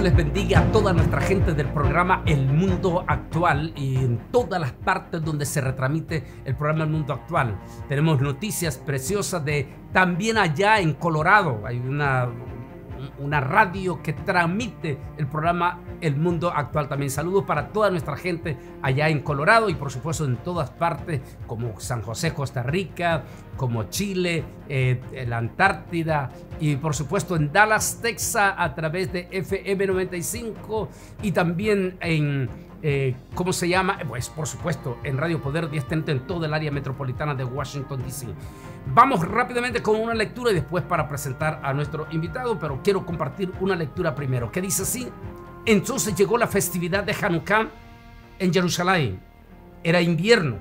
les bendiga a toda nuestra gente del programa El Mundo Actual y en todas las partes donde se retramite el programa El Mundo Actual. Tenemos noticias preciosas de también allá en Colorado. Hay una una radio que tramite el programa El Mundo Actual. También saludos para toda nuestra gente allá en Colorado y por supuesto en todas partes como San José, Costa Rica, como Chile, eh, la Antártida y por supuesto en Dallas, Texas a través de FM 95 y también en eh, ¿Cómo se llama? Pues por supuesto, en Radio Poder diestente en todo el área metropolitana de Washington, D.C. Vamos rápidamente con una lectura y después para presentar a nuestro invitado, pero quiero compartir una lectura primero, que dice así, entonces llegó la festividad de Hanukkah en Jerusalén. Era invierno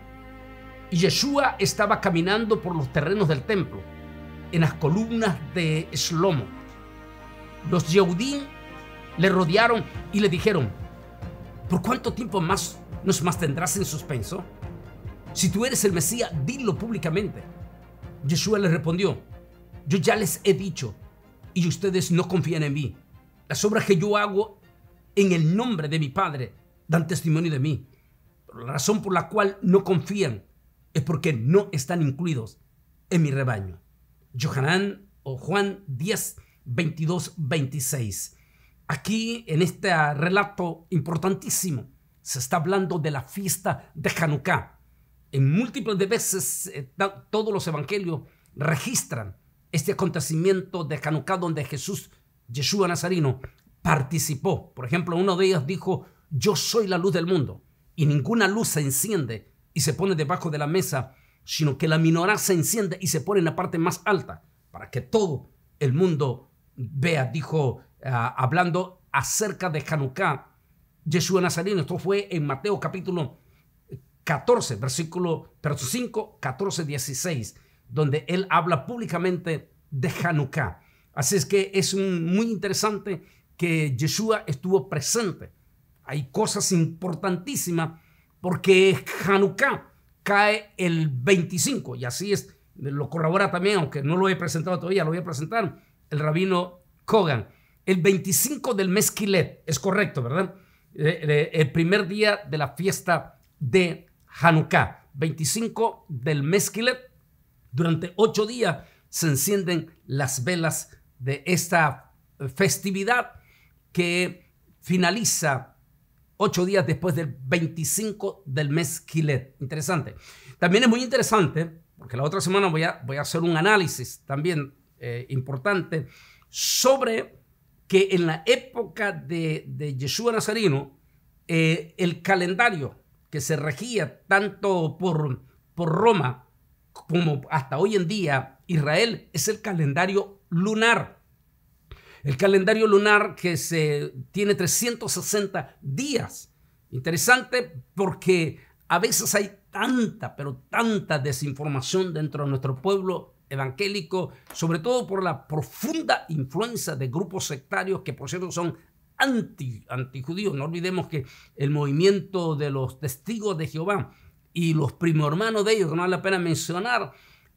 y Yeshua estaba caminando por los terrenos del templo, en las columnas de Shlomo. Los Yehudim le rodearon y le dijeron, ¿Por cuánto tiempo más nos mantendrás en suspenso? Si tú eres el Mesías, dilo públicamente. Yeshua le respondió, yo ya les he dicho y ustedes no confían en mí. Las obras que yo hago en el nombre de mi Padre dan testimonio de mí. la razón por la cual no confían es porque no están incluidos en mi rebaño. Johanán o Juan 10, 22, 26. Aquí, en este relato importantísimo, se está hablando de la fiesta de Hanukkah. En múltiples de veces eh, todos los evangelios registran este acontecimiento de Hanukkah donde Jesús, Yeshua Nazarino, participó. Por ejemplo, uno de ellos dijo, yo soy la luz del mundo. Y ninguna luz se enciende y se pone debajo de la mesa, sino que la minorá se enciende y se pone en la parte más alta, para que todo el mundo vea, dijo eh, hablando acerca de Hanukkah, Yeshua Nazareno. Esto fue en Mateo capítulo 14, eh, versículo, 5, 14, 16, donde él habla públicamente de Hanukkah. Así es que es muy interesante que Yeshua estuvo presente. Hay cosas importantísimas porque Hanukkah cae el 25 y así es, lo corrobora también, aunque no lo he presentado todavía, lo voy a presentar, el rabino Kogan el 25 del mes Quilet, es correcto, ¿verdad? Eh, eh, el primer día de la fiesta de Hanukkah, 25 del mes Quilet, durante ocho días se encienden las velas de esta festividad que finaliza ocho días después del 25 del mes Quilet. Interesante. También es muy interesante, porque la otra semana voy a, hacer un análisis también eh, importante sobre que en la época de, de Yeshua Nazarino, eh, el calendario que se regía tanto por, por Roma como hasta hoy en día Israel es el calendario lunar. El calendario lunar que se tiene 360 días. Interesante porque a veces hay tanta, pero tanta desinformación dentro de nuestro pueblo evangélico, sobre todo por la profunda influencia de grupos sectarios que por cierto son anti, antijudíos. No olvidemos que el movimiento de los testigos de Jehová y los hermanos de ellos, que no vale la pena mencionar,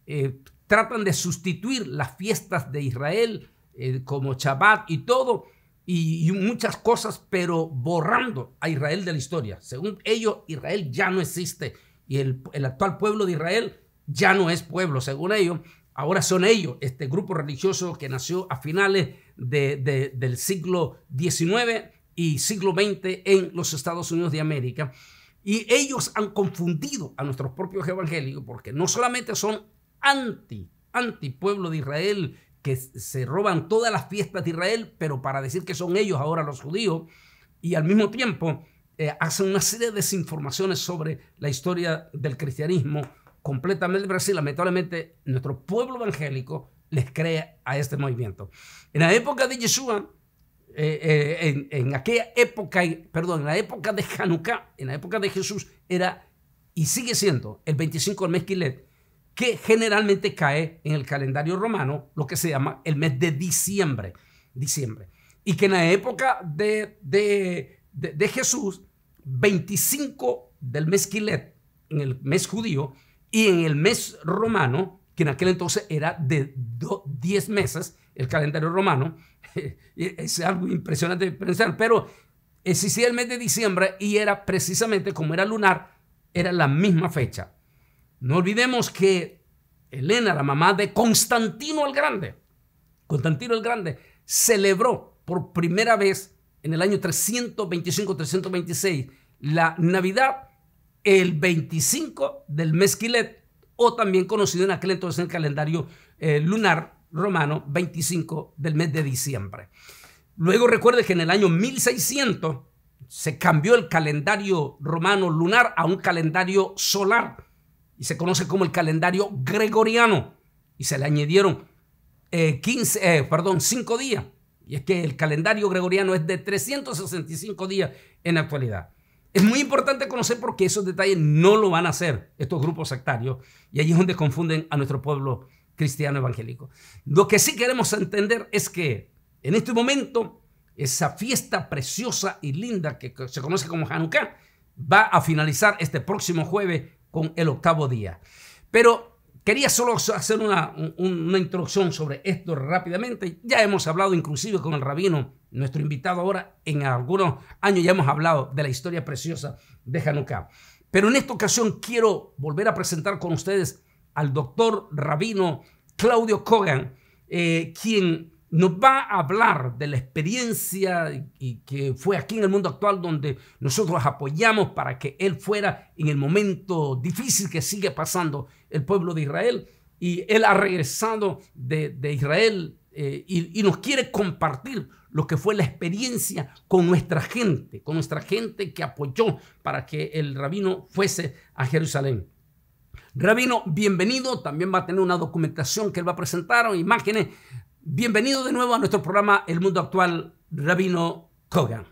eh, tratan de sustituir las fiestas de Israel eh, como Shabbat y todo, y, muchas cosas, pero borrando a Israel de la historia. Según ellos, Israel ya no existe y el, el actual pueblo de Israel ya no es pueblo, según ellos, Ahora son ellos, este grupo religioso que nació a finales del siglo XIX y siglo XX en los Estados Unidos de América. Y ellos han confundido a nuestros propios evangélicos porque no solamente son anti, anti pueblo de Israel, que se roban todas las fiestas de Israel, pero para decir que son ellos ahora los judíos, y al mismo tiempo eh, hacen una serie de desinformaciones sobre la historia del cristianismo completamente Brasil, lamentablemente, nuestro pueblo evangélico les crea a este movimiento. En la época de Yeshua, eh, eh, en, aquella época, perdón, en la época de Hanukkah, en la época de Jesús, era y sigue siendo el 25 del mes Quilet, que generalmente cae en el calendario romano, lo que se llama el mes de diciembre. Diciembre. Y que en la época de, Jesús, 25 del mes Quilet, en el mes judío, y en el mes romano, que en aquel entonces era de 10 meses, el calendario romano, es algo impresionante de pensar, pero existía el mes de diciembre y era precisamente como era lunar, era la misma fecha. No olvidemos que Elena, la mamá de Constantino el Grande, Constantino el Grande celebró por primera vez en el año 325-326 la Navidad el 25 del mes Quilet, o también conocido en aquel entonces en el calendario eh, lunar romano, 25 del mes de diciembre. Luego recuerde que en el año 1600 se cambió el calendario romano lunar a un calendario solar y se conoce como el calendario gregoriano y se le añadieron 15, eh, eh, perdón, 5 días. Y es que el calendario gregoriano es de 365 días en la actualidad. Es muy importante conocer porque esos detalles no lo van a hacer estos grupos sectarios y allí es donde confunden a nuestro pueblo cristiano evangélico. Lo que sí queremos entender es que en este momento esa fiesta preciosa y linda que se conoce como Hanukkah va a finalizar este próximo jueves con el octavo día. Pero Quería solo hacer una, introducción sobre esto rápidamente. Ya hemos hablado inclusive con el rabino, nuestro invitado ahora, en algunos años ya hemos hablado de la historia preciosa de Hanukkah. Pero en esta ocasión quiero volver a presentar con ustedes al doctor rabino Claudio Kogan, eh, quien nos va a hablar de la experiencia y que fue aquí en el mundo actual donde nosotros apoyamos para que él fuera en el momento difícil que sigue pasando el pueblo de Israel. Y Él ha regresado de, Israel eh, y, nos quiere compartir lo que fue la experiencia con nuestra gente, con nuestra gente que apoyó para que el rabino fuese a Jerusalén. Rabino, bienvenido. También va a tener una documentación que él va a presentar o imágenes. Bienvenido de nuevo a nuestro programa El Mundo Actual, Rabino Kogan.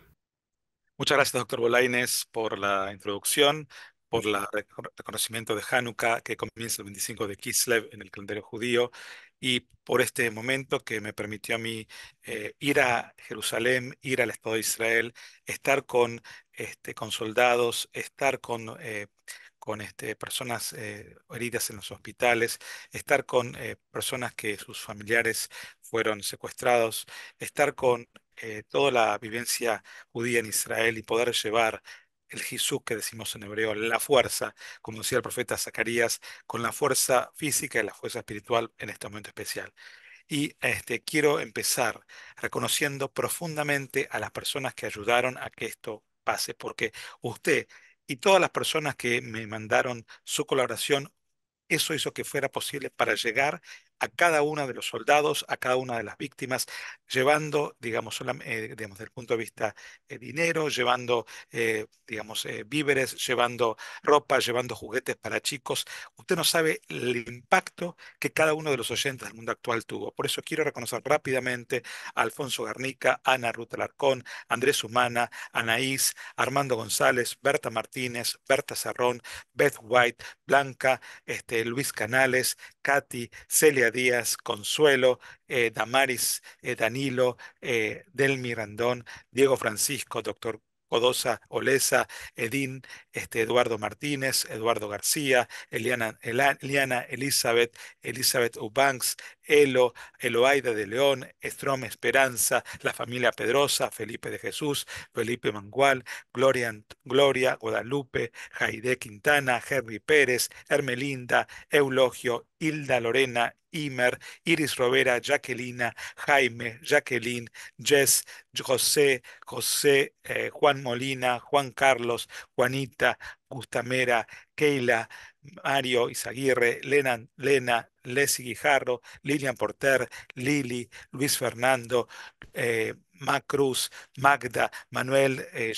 Muchas gracias, doctor Bolaines, por la introducción por el reconocimiento de Hanukkah, que comienza el 25 de Kislev en el calendario judío, y por este momento que me permitió a mí eh, ir a Jerusalén, ir al Estado de Israel, estar con, este, con soldados, estar con, eh, con este, personas eh, heridas en los hospitales, estar con personas que sus familiares fueron secuestrados, estar con toda la vivencia judía en Israel y poder llevar el Jesús que decimos en hebreo, la fuerza, como decía el profeta Zacarías, con la fuerza física y la fuerza espiritual en este momento especial. Y este, quiero empezar reconociendo profundamente a las personas que ayudaron a que esto pase, porque usted y todas las personas que me mandaron su colaboración, eso hizo que fuera posible para llegar a cada uno de los soldados, a cada una de las víctimas, llevando, digamos, eh, digamos desde el punto de vista eh, dinero, llevando, eh, digamos, víveres, llevando ropa, llevando juguetes para chicos. Usted no sabe el impacto que cada uno de los oyentes del mundo actual tuvo. Por eso quiero reconocer rápidamente a Alfonso Garnica, Ana Ruta Larcón, Andrés Humana, Anaís, Armando González, Berta Martínez, Berta Serrón, Beth White, Blanca, este, Luis Canales, Katy, Celia Díaz, Consuelo, eh, Damaris, eh, Danilo, eh, Del Mirandón, Diego Francisco, doctor Codosa, Olesa, Edín, este, Eduardo Martínez, Eduardo García, Eliana, Eliana Elizabeth, Elizabeth Ubanks, Elo, Eloaida de León, Estrom Esperanza, la familia Pedrosa, Felipe de Jesús, Felipe Mangual, Gloria, Gloria Guadalupe, Jaide Quintana, Henry Pérez, Hermelinda, Eulogio, Hilda Lorena, Imer, Iris Robera, Jacquelina, Jaime, Jacqueline, Jess, José, José, eh, Juan Molina, Juan Carlos, Juanita, that Gustamera, Keila, Mario Izaguirre, Lena, Lena Leslie Guijarro, Lilian Porter, Lili, Luis Fernando, eh, Mac Cruz, Magda, Manuel eh,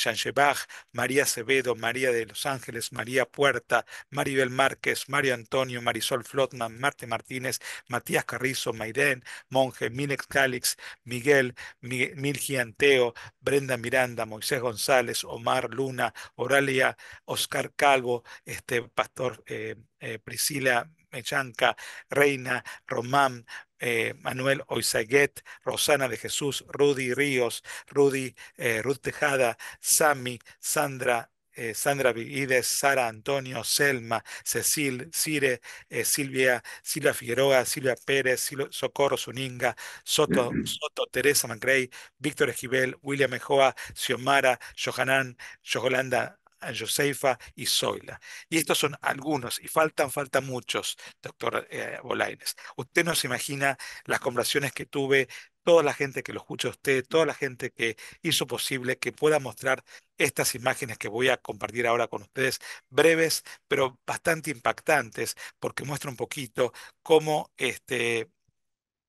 María Acevedo, María de Los Ángeles, María Puerta, Maribel Márquez, Mario Antonio, Marisol Flotman, Marte Martínez, Matías Carrizo, Maiden, Monje, Minex Calix, Miguel, Miguel Milgianteo, Brenda Miranda, Moisés González, Omar Luna, Oralia Oscar Calvo, este pastor eh, eh, Priscila Mechanca, Reina, Román, eh, Manuel Oizaguet, Rosana de Jesús, Rudy Ríos, Rudy, Ruth Tejada, Sami, Sandra, Sandra Vigides, Sara Antonio, Selma, Cecil, Cire, Silvia, Silvia Figueroa, Silvia Pérez, Socorro Zuninga, Soto, Soto, Teresa Mancrey, Víctor Esquivel, William Ejoa Xiomara, Johanán, Yolanda Josefa y Zoila. Y estos son algunos, y faltan, faltan muchos, doctor eh, Bolaines. Usted no se imagina las conversaciones que tuve, toda la gente que lo escucha a usted, toda la gente que hizo posible que pueda mostrar estas imágenes que voy a compartir ahora con ustedes, breves, pero bastante impactantes, porque muestra un poquito cómo, este,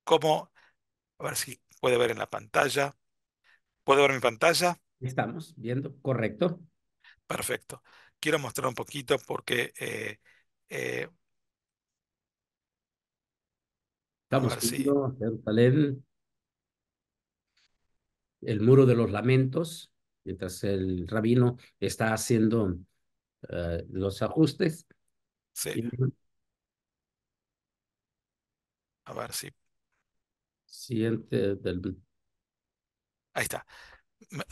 cómo, a ver si puede ver en la pantalla. ¿Puede ver mi pantalla? Estamos viendo, correcto. Perfecto. Quiero mostrar un poquito porque... Eh, eh, Estamos viendo el muro de los lamentos, mientras el rabino está haciendo eh, los ajustes. Sí. A ver si. Siguiente del. Ahí está.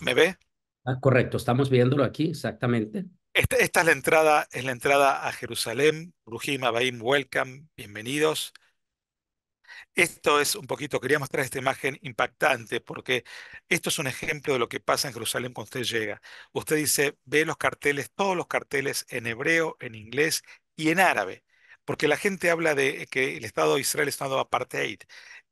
me ve? Ah, correcto, estamos viéndolo aquí exactamente. Esta, es la entrada, es la entrada a Jerusalén. Rujim, Abaim, welcome, bienvenidos. Esto es un poquito, quería mostrar esta imagen impactante porque esto es un ejemplo de lo que pasa en Jerusalén cuando usted llega. Usted dice, ve los carteles, todos los carteles en hebreo, en inglés y en árabe, porque la gente habla de que el Estado de Israel es un Estado apartheid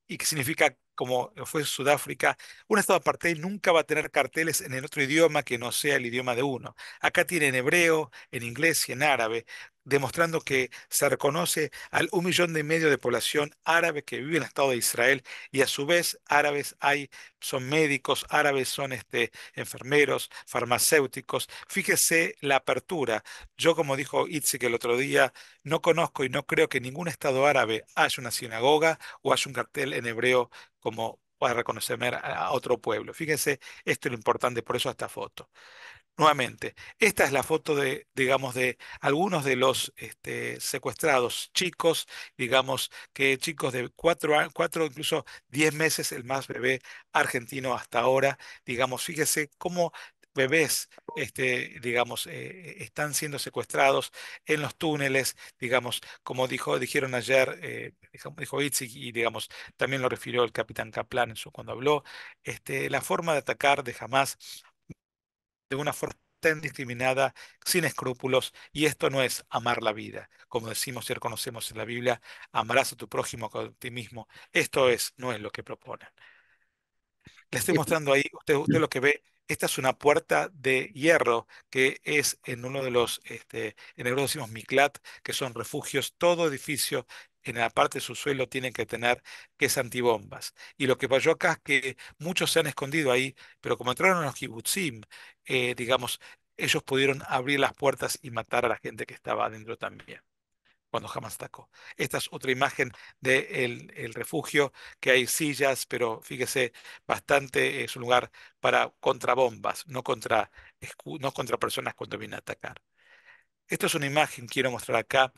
y que significa, como fue Sudáfrica, un Estado apartheid nunca va a tener carteles en el otro idioma que no sea el idioma de uno. Acá tiene en hebreo, en inglés y en árabe, demostrando que se reconoce al un millón y medio de población árabe que vive en el Estado de Israel y a su vez árabes hay, son médicos, árabes son este, enfermeros, farmacéuticos. Fíjese la apertura. Yo, como dijo Itzik el otro día, no conozco y no creo que ningún Estado árabe haya una sinagoga o haya un cartel en hebreo como para reconocer a otro pueblo. Fíjense, esto es lo importante, por eso esta foto. Nuevamente, esta es la foto de, digamos, de algunos de los este, secuestrados chicos, digamos que chicos de cuatro, cuatro, incluso diez meses, el más bebé argentino hasta ahora, digamos, fíjese cómo bebés, este, digamos, eh, están siendo secuestrados en los túneles, digamos, como dijo, dijeron ayer, eh, dijo Itzik y digamos, también lo refirió el capitán Kaplan en su, cuando habló, este, la forma de atacar de jamás, de una forma discriminada, sin escrúpulos, y esto no es amar la vida. Como decimos y reconocemos en la Biblia, amarás a tu prójimo con ti mismo. Esto es, no es lo que proponen. Le estoy mostrando ahí, usted, lo que ve, esta es una puerta de hierro que es en uno de los, este, en el decimos miklat, que son refugios, todo edificio en la parte de su suelo tienen que tener que es antibombas. Y lo que pasó acá es que muchos se han escondido ahí, pero como entraron los kibutzim, eh, digamos, ellos pudieron abrir las puertas y matar a la gente que estaba adentro también cuando jamás atacó. Esta es otra imagen del de el refugio, que hay sillas, pero fíjese, bastante es un lugar para contrabombas, no contra, no contra personas cuando vienen a atacar. Esta es una imagen quiero mostrar acá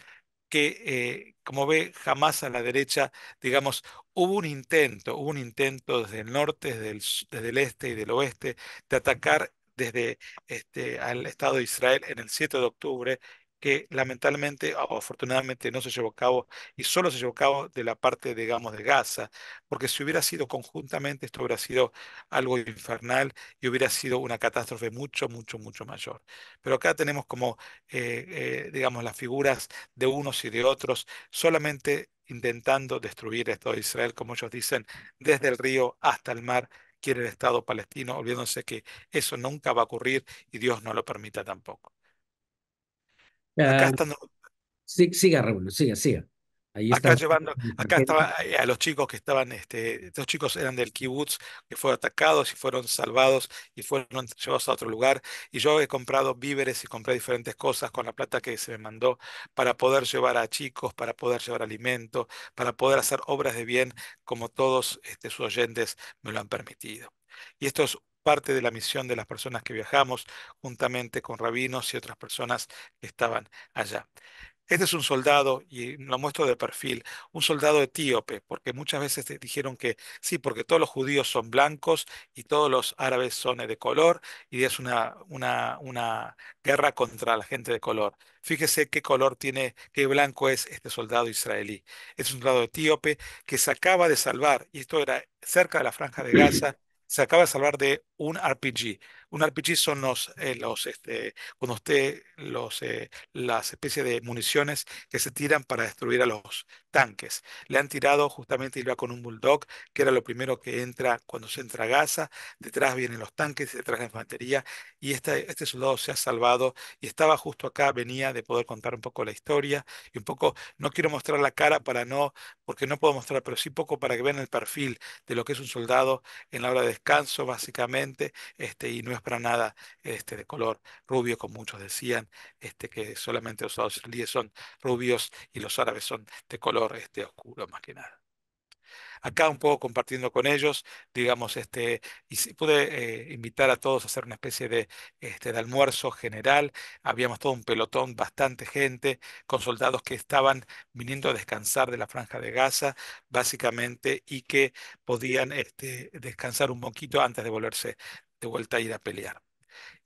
que, eh, como ve, jamás a la derecha, digamos, hubo un intento, hubo un intento desde el norte, desde el, este y del oeste, de atacar desde este, al Estado de Israel en el 7 de octubre que lamentablemente o afortunadamente no se llevó a cabo y solo se llevó a cabo de la parte, digamos, de Gaza, porque si hubiera sido conjuntamente esto hubiera sido algo infernal y hubiera sido una catástrofe mucho, mucho, mucho mayor. Pero acá tenemos como, eh, eh, digamos, las figuras de unos y de otros solamente intentando destruir esto de Israel, como ellos dicen, desde el río hasta el mar quiere el Estado palestino, olvidándose que eso nunca va a ocurrir y Dios no lo permita tampoco. Acá ah, están... Sí, siga, Raúl, siga, siga. Ahí acá está. acá estaba eh, a los chicos que estaban, este, estos chicos eran del kibutz, que fueron atacados y fueron salvados y fueron llevados a otro lugar. Y yo he comprado víveres y compré diferentes cosas con la plata que se me mandó para poder llevar a chicos, para poder llevar alimento, para poder hacer obras de bien, como todos este, sus oyentes me lo han permitido. Y esto es parte de la misión de las personas que viajamos juntamente con rabinos y otras personas que estaban allá. Este es un soldado, y lo muestro de perfil, un soldado etíope, porque muchas veces dijeron que sí, porque todos los judíos son blancos y todos los árabes son de color, y es una, una, una guerra contra la gente de color. Fíjese qué color tiene, qué blanco es este soldado israelí. Es un soldado etíope que se acaba de salvar, y esto era cerca de la franja de Gaza, se acaba de salvar de un RPG. Un RPG son los, eh, los este, cuando usted, los, eh, las especies de municiones que se tiran para destruir a los tanques. Le han tirado justamente, iba con un bulldog, que era lo primero que entra cuando se entra a Gaza, detrás vienen los tanques, detrás la infantería, y este, este soldado se ha salvado y estaba justo acá, venía de poder contar un poco la historia y un poco, no quiero mostrar la cara para no, porque no puedo mostrar, pero sí poco para que vean el perfil de lo que es un soldado en la hora de descanso, básicamente, este, y no es para nada este, de color rubio, como muchos decían, este, que solamente los árabes son rubios y los árabes son de color este, oscuro, más que nada acá un poco compartiendo con ellos, digamos, este, y si pude eh, invitar a todos a hacer una especie de, este, de almuerzo general. Habíamos todo un pelotón, bastante gente, con soldados que estaban viniendo a descansar de la franja de Gaza, básicamente, y que podían este, descansar un poquito antes de volverse de vuelta a ir a pelear.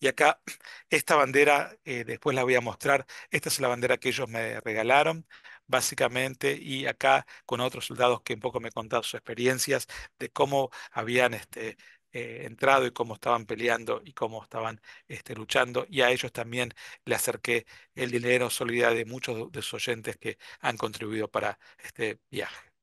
Y acá, esta bandera, eh, después la voy a mostrar, esta es la bandera que ellos me regalaron, básicamente, y acá con otros soldados que un poco me contaron sus experiencias de cómo habían este, eh, entrado y cómo estaban peleando y cómo estaban este, luchando. Y a ellos también le acerqué el dinero, solidaridad de muchos de sus oyentes que han contribuido para este viaje.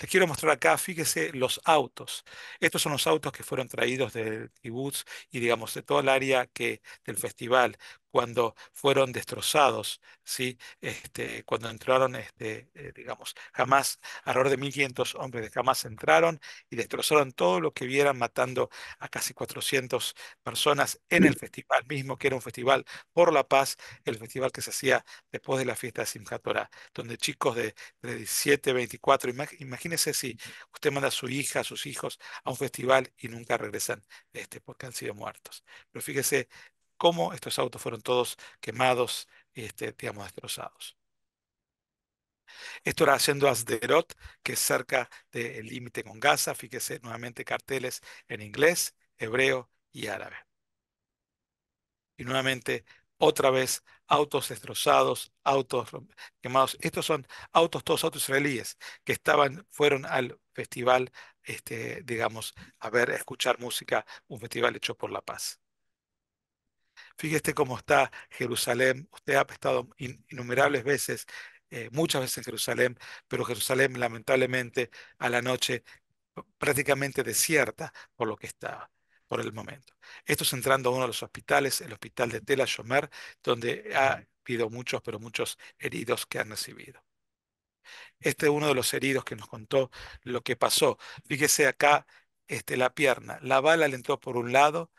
Les quiero mostrar acá, fíjese, los autos. Estos son los autos que fueron traídos del Tributs y, digamos, de toda el área que, del festival, cuando fueron destrozados, ¿sí? este, cuando entraron, este, eh, digamos, jamás, alrededor de 1.500 hombres de jamás entraron y destrozaron todo lo que vieran, matando a casi 400 personas en el festival mismo, que era un festival por la paz, el festival que se hacía después de la fiesta de Simchat donde chicos de, 17, 24, imagínense si usted manda a su hija, a sus hijos a un festival y nunca regresan este, porque han sido muertos. Pero fíjese cómo estos autos fueron todos quemados, este, digamos, destrozados. Esto era haciendo Asderot, que es cerca del límite con Gaza. Fíjese nuevamente carteles en inglés, hebreo y árabe. Y nuevamente, otra vez, autos destrozados, autos quemados. Estos son autos, todos autos israelíes, que estaban, fueron al festival, este, digamos, a ver, a escuchar música, un festival hecho por la paz. Fíjese cómo está Jerusalén. Usted ha estado innumerables veces, eh, muchas veces en Jerusalén, pero Jerusalén lamentablemente a la noche prácticamente desierta por lo que estaba por el momento. Esto es entrando a uno de los hospitales, el hospital de Tel Yomer, donde ha habido muchos, pero muchos heridos que han recibido. Este es uno de los heridos que nos contó lo que pasó. Fíjese acá este, la pierna. La bala le entró por un lado,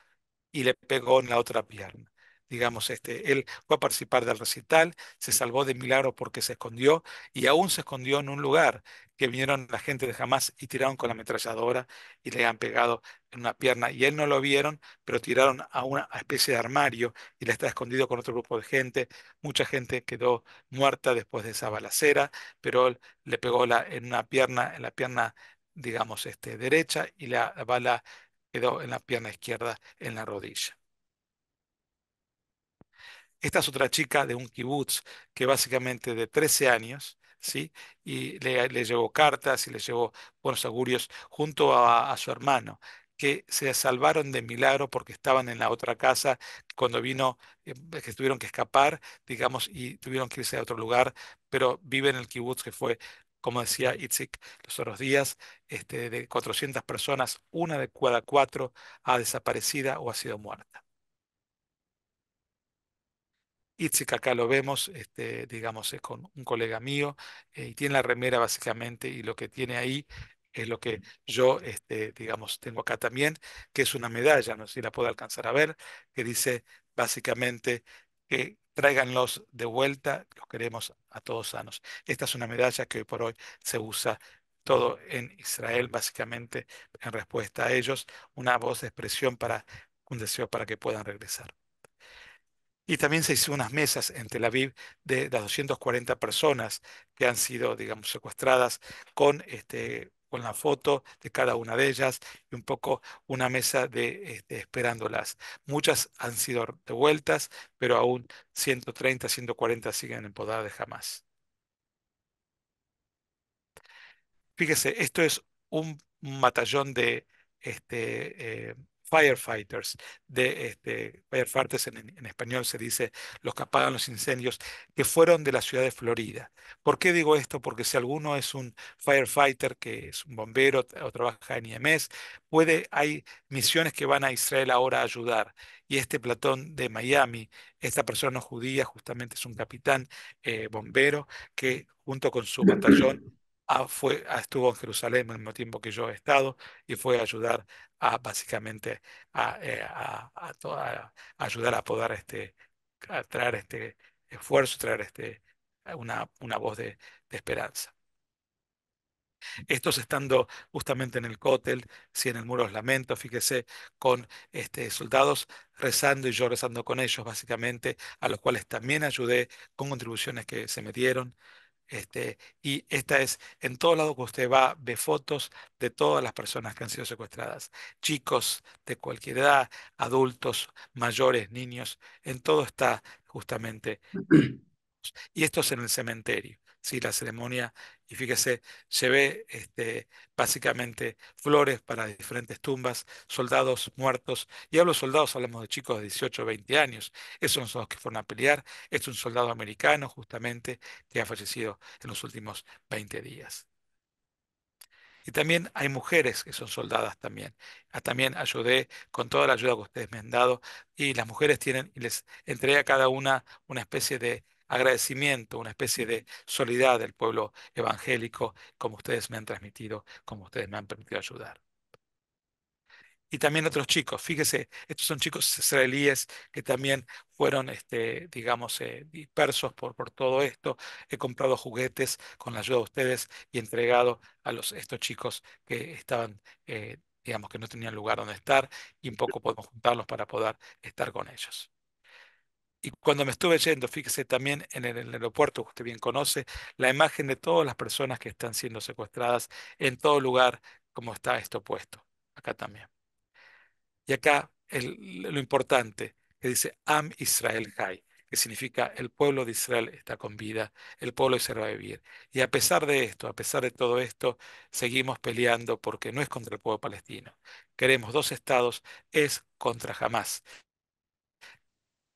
y le pegó en la otra pierna. Digamos, este, él fue a participar del recital, se salvó de milagro porque se escondió y aún se escondió en un lugar que vinieron la gente de Hamas y tiraron con la ametralladora y le han pegado en una pierna y él no lo vieron, pero tiraron a una especie de armario y le está escondido con otro grupo de gente. Mucha gente quedó muerta después de esa balacera, pero él le pegó la, en una pierna, en la pierna, digamos, este, derecha y la bala quedó en la pierna izquierda, en la rodilla. Esta es otra chica de un kibutz que básicamente de 13 años, ¿sí? y le, llevó cartas y le llevó buenos augurios junto a, su hermano, que se salvaron de milagro porque estaban en la otra casa cuando vino, eh, que tuvieron que escapar, digamos, y tuvieron que irse a otro lugar, pero vive en el kibutz que fue como decía Itzik los otros días, este, de 400 personas, una de cada cuatro ha desaparecido o ha sido muerta. Itzik acá lo vemos, este, digamos, es con un colega mío, eh, y tiene la remera básicamente, y lo que tiene ahí es lo que yo, este, digamos, tengo acá también, que es una medalla, no sé si la puedo alcanzar a ver, que dice básicamente que tráiganlos de vuelta, los queremos a todos sanos. Esta es una medalla que hoy por hoy se usa todo en Israel, básicamente en respuesta a ellos, una voz de expresión para un deseo para que puedan regresar. Y también se hizo unas mesas en Tel Aviv de las 240 personas que han sido, digamos, secuestradas con este, con la foto de cada una de ellas y un poco una mesa de este, esperándolas. Muchas han sido devueltas, pero aún 130, 140 siguen en poder de jamás. Fíjese, esto es un batallón de este, eh, firefighters, de este, firefighters en, español se dice los que apagan los incendios, que fueron de la ciudad de Florida. ¿Por qué digo esto? Porque si alguno es un firefighter, que es un bombero o trabaja en IMS, puede, hay misiones que van a Israel ahora a ayudar. Y este platón de Miami, esta persona judía, justamente es un capitán eh, bombero que junto con su batallón fue, estuvo en Jerusalén al mismo tiempo que yo he estado y fue a ayudar a básicamente a, eh, ayudar a poder este, a traer este esfuerzo, traer este, una, voz de, esperanza. Estos estando justamente en el cótel, si en el muro de los lamentos, fíjese, con este, soldados rezando y yo rezando con ellos, básicamente, a los cuales también ayudé con contribuciones que se me dieron. Este, y esta es, en todo lado que usted va, ve fotos de todas las personas que han sido secuestradas. Chicos de cualquier edad, adultos, mayores, niños, en todo está justamente. Y esto es en el cementerio. ¿sí? la ceremonia. Y fíjese, llevé este, básicamente flores para diferentes tumbas, soldados muertos. Y hablo soldados, hablamos de chicos de 18, 20 años. Esos son los que fueron a pelear. Es un soldado americano justamente que ha fallecido en los últimos 20 días. Y también hay mujeres que son soldadas también. Ah, también ayudé con toda la ayuda que ustedes me han dado. Y las mujeres tienen, y les entregué a cada una una especie de agradecimiento, una especie de solidaridad del pueblo evangélico, como ustedes me han transmitido, como ustedes me han permitido ayudar. Y también otros chicos, fíjese, estos son chicos israelíes que también fueron, este, digamos, eh, dispersos por, por todo esto. He comprado juguetes con la ayuda de ustedes y entregado a los, estos chicos que estaban eh, digamos, que no tenían lugar donde estar y un poco podemos juntarlos para poder estar con ellos. Y cuando me estuve yendo, fíjese también en el, aeropuerto, que usted bien conoce, la imagen de todas las personas que están siendo secuestradas en todo lugar, como está esto puesto, acá también. Y acá lo importante, que dice Am Israel Hai, que significa el pueblo de Israel está con vida, el pueblo de Israel va a vivir. Y a pesar de esto, a pesar de todo esto, seguimos peleando porque no es contra el pueblo palestino. Queremos dos estados, es contra jamás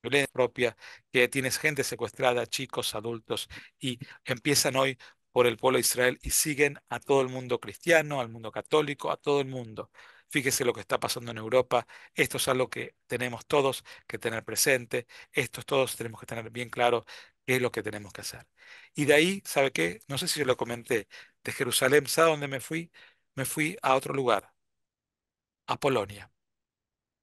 violencia propia, que tienes gente secuestrada, chicos, adultos, y empiezan hoy por el pueblo de Israel y siguen a todo el mundo cristiano, al mundo católico, a todo el mundo. Fíjese lo que está pasando en Europa. Esto es algo que tenemos todos que tener presente. Esto todos tenemos que tener bien claro qué es lo que tenemos que hacer. Y de ahí, ¿sabe qué? No sé si yo lo comenté. De Jerusalén, ¿sabe dónde me fui? Me fui a otro lugar, a Polonia,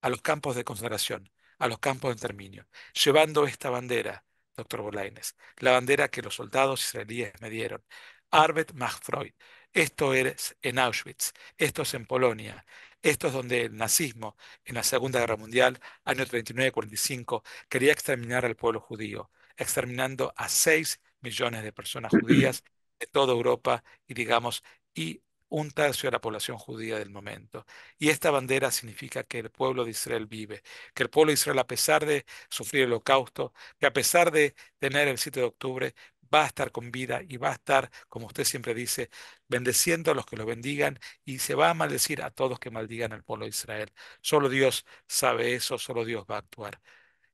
a los campos de consagración a los campos de exterminio, llevando esta bandera, doctor Bolaines, la bandera que los soldados israelíes me dieron. Arbet Machfreud. Esto es en Auschwitz, esto es en Polonia, esto es donde el nazismo en la Segunda Guerra Mundial, año 39-45, quería exterminar al pueblo judío, exterminando a 6 millones de personas judías de toda Europa y, digamos, y un tercio de la población judía del momento. Y esta bandera significa que el pueblo de Israel vive, que el pueblo de Israel, a pesar de sufrir el holocausto, que a pesar de tener el 7 de octubre, va a estar con vida y va a estar, como usted siempre dice, bendeciendo a los que lo bendigan y se va a maldecir a todos que maldigan al pueblo de Israel. Solo Dios sabe eso, solo Dios va a actuar.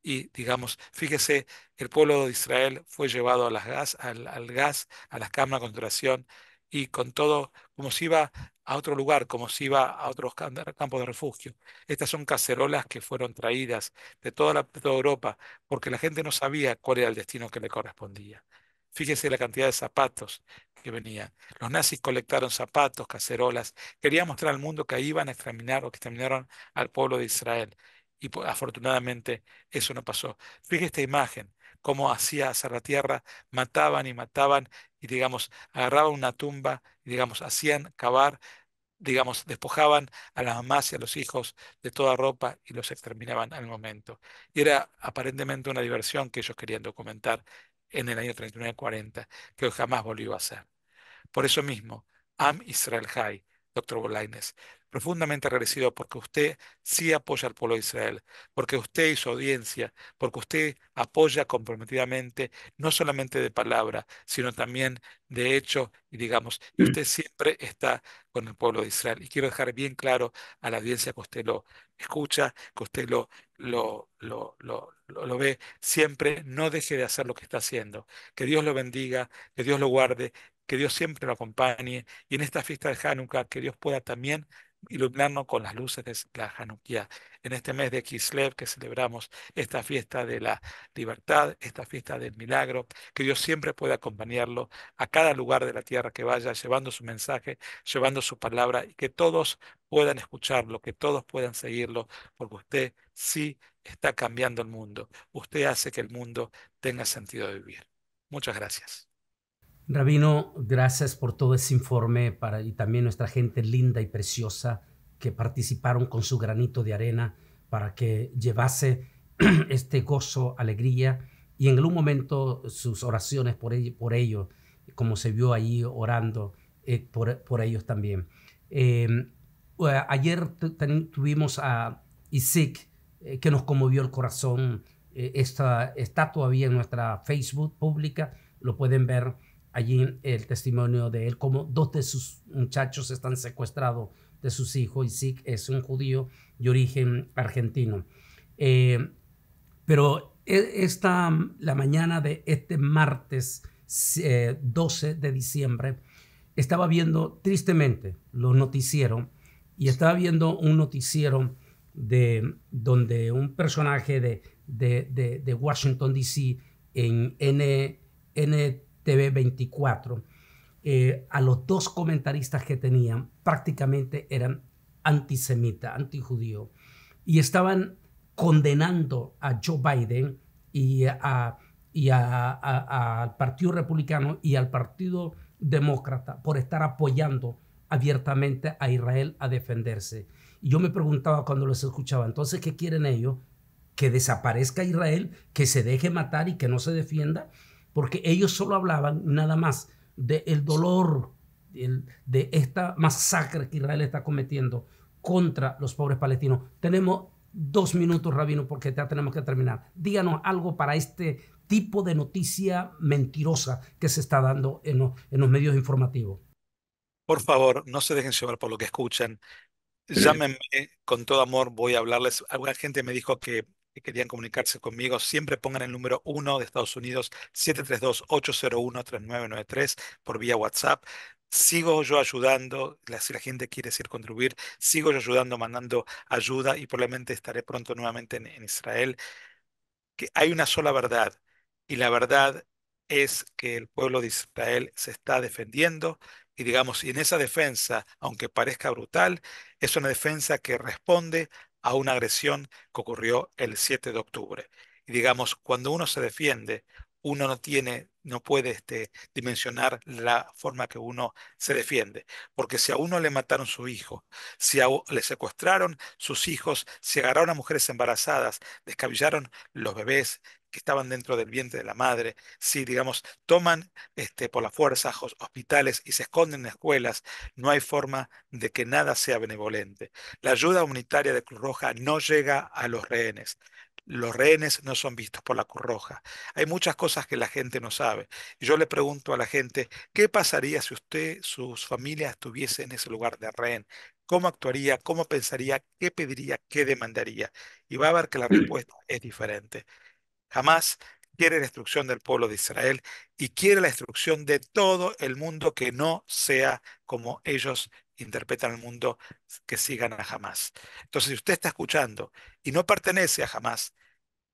Y digamos, fíjese, el pueblo de Israel fue llevado a las gas, al, al gas, a las cámaras de concentración, y con todo, como si iba a otro lugar, como si iba a otros campo de refugio. Estas son cacerolas que fueron traídas de toda, la, toda Europa porque la gente no sabía cuál era el destino que le correspondía. Fíjese la cantidad de zapatos que venían. Los nazis colectaron zapatos, cacerolas. Querían mostrar al mundo que iban a exterminar o que exterminaron al pueblo de Israel. Y afortunadamente eso no pasó. Fíjese esta imagen, cómo hacía Tierra, mataban y mataban y digamos, agarraban una tumba y digamos, hacían cavar, digamos, despojaban a las mamás y a los hijos de toda ropa y los exterminaban al momento. Y era aparentemente una diversión que ellos querían documentar en el año 39-40, que hoy jamás volvió a ser. Por eso mismo, Am Israel High, doctor Bolaines, profundamente agradecido porque usted sí apoya al pueblo de Israel, porque usted y su audiencia, porque usted apoya comprometidamente, no solamente de palabra, sino también de hecho, y digamos, mm. usted siempre está con el pueblo de Israel. Y quiero dejar bien claro a la audiencia que usted lo escucha, que usted lo, lo, lo ve, siempre no deje de hacer lo que está haciendo. Que Dios lo bendiga, que Dios lo guarde, que Dios siempre lo acompañe y en esta fiesta de Hanukkah que Dios pueda también iluminarnos con las luces de la Hanukkah en este mes de Kislev que celebramos esta fiesta de la libertad, esta fiesta del milagro, que Dios siempre pueda acompañarlo a cada lugar de la tierra que vaya, llevando su mensaje, llevando su palabra y que todos puedan escucharlo, que todos puedan seguirlo, porque usted sí está cambiando el mundo. Usted hace que el mundo tenga sentido de vivir. Muchas gracias. Rabino, gracias por todo ese informe para, y también nuestra gente linda y preciosa que participaron con su granito de arena para que llevase este gozo, alegría, y en algún momento sus oraciones por, por ellos, como se vio ahí orando eh, por, por, ellos también. Em, eh, ayer tuvimos a Isik, eh, que nos conmovió el corazón. Esta, está todavía en nuestra Facebook pública, lo pueden ver allí el testimonio de él, como dos de sus muchachos están secuestrados de sus hijos. Isaac es un judío de origen argentino. Eh, pero e, esta, mm, la mañana de este martes 12 eh, de diciembre, estaba viendo tristemente los noticieros y estaba viendo un noticiero de donde un personaje de, de, Washington, D.C., en NTV 24, eh, a los dos comentaristas que tenían, prácticamente eran antisemita, antijudío, y estaban condenando a Joe Biden y, a, y al Partido Republicano y al Partido Demócrata por estar apoyando abiertamente a Israel a defenderse. Y yo me preguntaba cuando los escuchaba, entonces, ¿qué quieren ellos? Que desaparezca Israel, que se deje matar y que no se defienda, porque ellos solo hablaban nada más del el dolor de, esta masacre que Israel está cometiendo contra los pobres palestinos. Tenemos dos minutos, Rabino, porque ya tenemos que terminar. Díganos algo para este tipo de noticia mentirosa que se está dando en en los medios informativos. Por favor, no se dejen llevar por lo que escuchan. Llámenme con todo amor, voy a hablarles. Alguna gente me dijo que que querían comunicarse conmigo, siempre pongan el número 1 de Estados Unidos, 732-801-3993 por vía WhatsApp. Sigo yo ayudando, si la gente quiere decir contribuir, sigo yo ayudando, mandando ayuda y probablemente estaré pronto nuevamente en, en Israel. Que hay una sola verdad y la verdad es que el pueblo de Israel se está defendiendo y digamos, y en esa defensa, aunque parezca brutal, es una defensa que responde a una agresión que ocurrió el 7 de octubre. Y digamos, cuando uno se defiende, uno no tiene, no puede este, dimensionar la forma que uno se defiende. Porque si a uno le mataron su hijo, si a, le secuestraron sus hijos, si agarraron a mujeres embarazadas, descabillaron los bebés que estaban dentro del vientre de la madre, si, digamos, toman este, por la fuerza hospitales y se esconden en escuelas, no hay forma de que nada sea benevolente. La ayuda humanitaria de Cruz Roja no llega a los rehenes los rehenes no son vistos por la Cruz Roja. Hay muchas cosas que la gente no sabe. yo le pregunto a la gente, ¿qué pasaría si usted, sus familias estuviesen en ese lugar de rehén? ¿Cómo actuaría? ¿Cómo pensaría? ¿Qué pediría? ¿Qué demandaría? Y va a ver que la respuesta es diferente. Jamás quiere la destrucción del pueblo de Israel y quiere la destrucción de todo el mundo que no sea como ellos interpretan al mundo que sigan a Jamás. Entonces, si usted está escuchando y no pertenece a Jamás,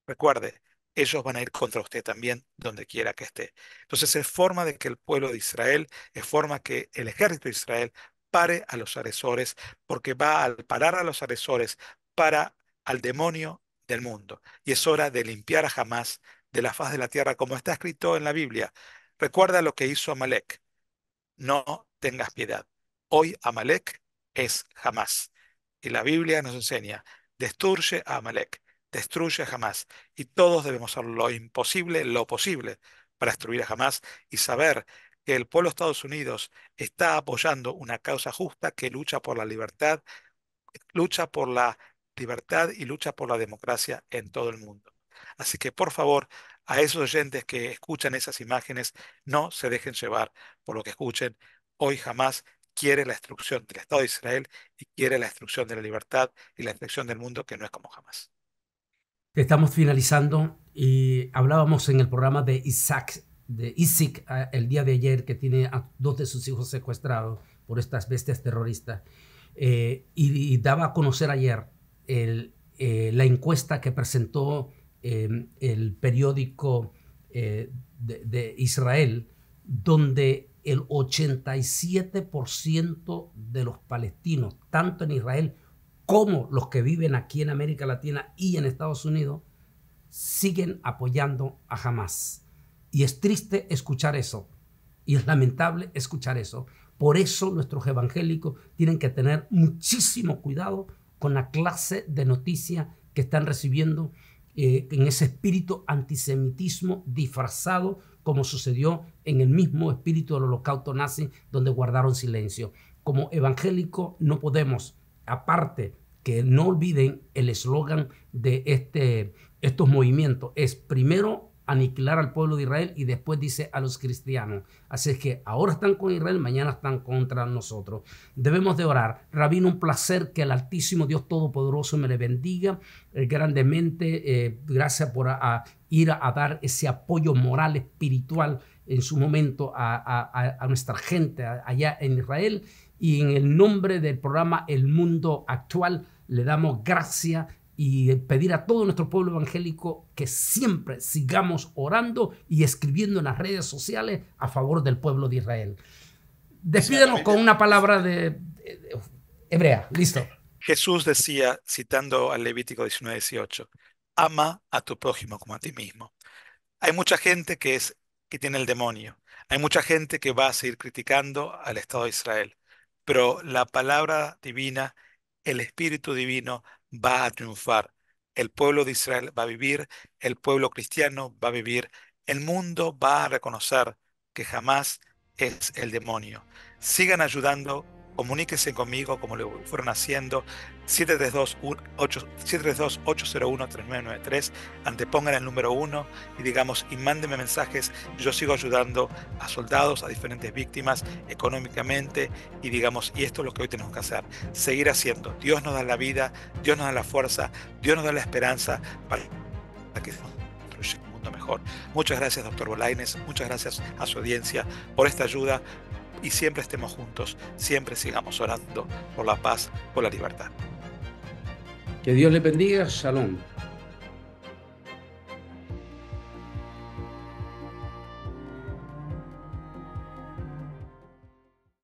recuerde, ellos van a ir contra usted también, donde quiera que esté. Entonces, es forma de que el pueblo de Israel, es forma que el ejército de Israel pare a los agresores, porque va al parar a los agresores para al demonio del mundo. Y es hora de limpiar a Jamás de la faz de la tierra, como está escrito en la Biblia. Recuerda lo que hizo Amalek. No tengas piedad. Hoy Amalek es jamás. Y la Biblia nos enseña, destruye a Amalek, destruye jamás Y todos debemos hacer lo imposible, lo posible para destruir a jamás y saber que el pueblo de Estados Unidos está apoyando una causa justa que lucha por la libertad, lucha por la libertad y lucha por la democracia en todo el mundo. Así que por favor, a esos oyentes que escuchan esas imágenes, no se dejen llevar por lo que escuchen. Hoy jamás quiere la destrucción del Estado de Israel y quiere la destrucción de la libertad y la destrucción del mundo que no es como jamás. Estamos finalizando y hablábamos en el programa de Isaac, de Isaac ah, el día de ayer, que tiene a dos de sus hijos secuestrados por estas bestias terroristas. Eh, y, daba a conocer ayer el, eh, la encuesta que presentó em, el periódico eh, de, de Israel, donde el 87% de los palestinos, tanto en Israel como los que viven aquí en América Latina y en Estados Unidos, siguen apoyando a Hamas. Y es triste escuchar eso. Y es lamentable escuchar eso. Por eso nuestros evangélicos tienen que tener muchísimo cuidado con la clase de noticias que están recibiendo eh, en ese espíritu antisemitismo disfrazado como sucedió en el mismo espíritu del holocausto nazi donde guardaron silencio. Como evangélicos no podemos, aparte que no olviden el eslogan de este, estos movimientos, es primero aniquilar al pueblo de Israel y después dice a los cristianos. Así es que ahora están con Israel, mañana están contra nosotros. Debemos de orar. Rabino, un placer que el Altísimo Dios Todopoderoso me le bendiga eh, grandemente. Eh, gracias por ir a dar ese apoyo moral, espiritual en su momento a, nuestra gente allá en Israel. Y en el nombre del programa El Mundo Actual le damos gracias y pedir a todo nuestro pueblo evangélico que siempre sigamos orando y escribiendo en las redes sociales a favor del pueblo de Israel. despídanos con una palabra de, hebrea. Listo. Jesús decía, citando al Levítico 19, 18, ama a tu prójimo como a ti mismo. Hay mucha gente que, es, que tiene el demonio. Hay mucha gente que va a seguir criticando al Estado de Israel. Pero la palabra divina, el Espíritu divino va a triunfar. El pueblo de Israel va a vivir, el pueblo cristiano va a vivir, el mundo va a reconocer que jamás es el demonio. Sigan ayudando comuníquense conmigo como lo fueron haciendo 732-801-3993, antepongan el número 1 y digamos, y mándenme mensajes, yo sigo ayudando a soldados, a diferentes víctimas económicamente y digamos, y esto es lo que hoy tenemos que hacer, seguir haciendo. Dios nos da la vida, Dios nos da la fuerza, Dios nos da la esperanza para que construya un mundo mejor. Muchas gracias, doctor Bolaines, muchas gracias a su audiencia por esta ayuda, y siempre estemos juntos, siempre sigamos orando por la paz, por la libertad. Que Dios le bendiga, shalom.